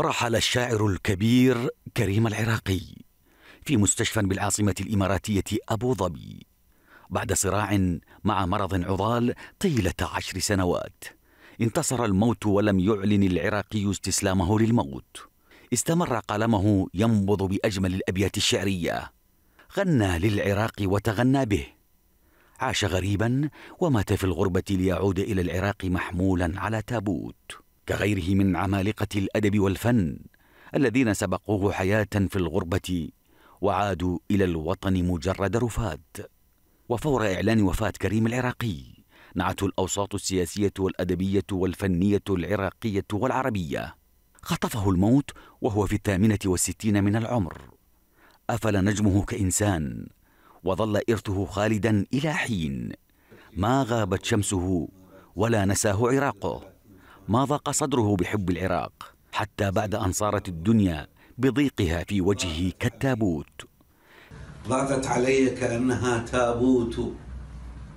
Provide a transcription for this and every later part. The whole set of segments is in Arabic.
رحل الشاعر الكبير كريم العراقي في مستشفى بالعاصمة الإماراتية أبو ظبي بعد صراع مع مرض عضال طيلة عشر سنوات انتصر الموت ولم يعلن العراقي استسلامه للموت استمر قلمه ينبض بأجمل الأبيات الشعرية غنى للعراق وتغنى به عاش غريبا ومات في الغربة ليعود إلى العراق محمولا على تابوت كغيره من عمالقة الأدب والفن الذين سبقوه حياة في الغربة وعادوا إلى الوطن مجرد رفاد وفور إعلان وفاة كريم العراقي نعت الأوساط السياسية والأدبية والفنية العراقية والعربية خطفه الموت وهو في الثامنة والستين من العمر أفل نجمه كإنسان وظل إرثه خالدا إلى حين ما غابت شمسه ولا نساه عراقه ما ضاق صدره بحب العراق حتى بعد أن صارت الدنيا بضيقها في وجهه كالتابوت ضاقت علي كأنها تابوت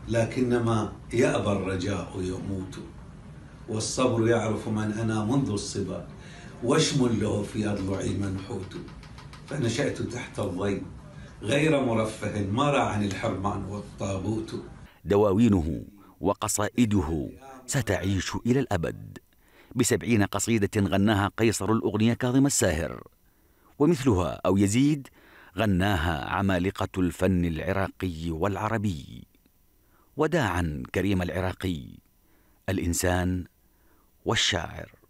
لكنما يأبى الرجاء يموت والصبر يعرف من أنا منذ الصبا وشم له في أضلعي منحوت فنشأت تحت الضيم غير مرفه ما عن الحرمان والطابوت دواوينه وقصائده ستعيش إلى الأبد بسبعين قصيدة غناها قيصر الأغنية كاظم الساهر ومثلها أو يزيد غناها عمالقة الفن العراقي والعربي وداعا كريم العراقي الإنسان والشاعر